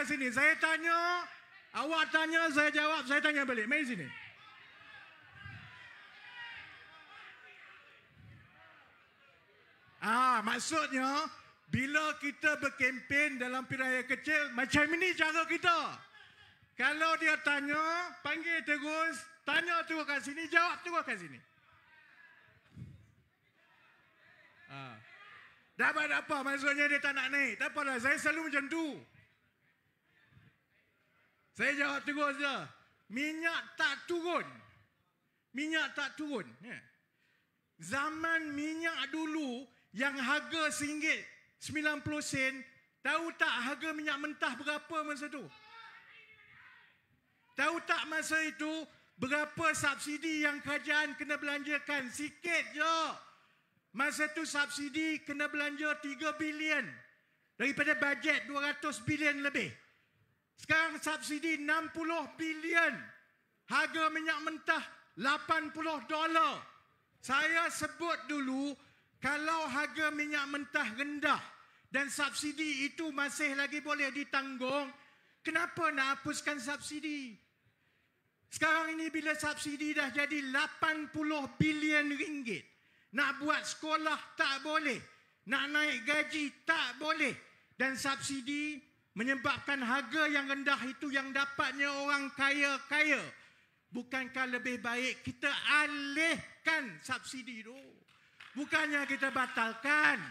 kat sini. Saya tanya, awak tanya, saya jawab, saya tanya balik. Mari sini. Ah, maksudnya bila kita berkempen dalam pilihan kecil macam ini cara kita. Kalau dia tanya, panggil terus, tanya terus kat sini, jawab terus kat sini. Ah. Dapat apa maksudnya dia tak nak naik. Tak apalah, saya selalu macam tu. Saya jawab terus dia. Minyak tak turun. Minyak tak turun. Ya. Zaman minyak dulu yang harga RM1.90 sen, tahu tak harga minyak mentah berapa masa itu? Tahu tak masa itu berapa subsidi yang kerajaan kena belanjakan? Sikit je. Masa itu subsidi kena belanja 3 bilion daripada bajet 200 bilion lebih. Sekarang subsidi 60 bilion. Harga minyak mentah 80 dolar. Saya sebut dulu kalau harga minyak mentah rendah dan subsidi itu masih lagi boleh ditanggung, kenapa nak hapuskan subsidi? Sekarang ini bila subsidi dah jadi 80 bilion ringgit, nak buat sekolah tak boleh, nak naik gaji tak boleh dan subsidi menyebabkan harga yang rendah itu yang dapatnya orang kaya-kaya. Bukankah lebih baik kita alihkan subsidi itu? Bukannya kita batalkan.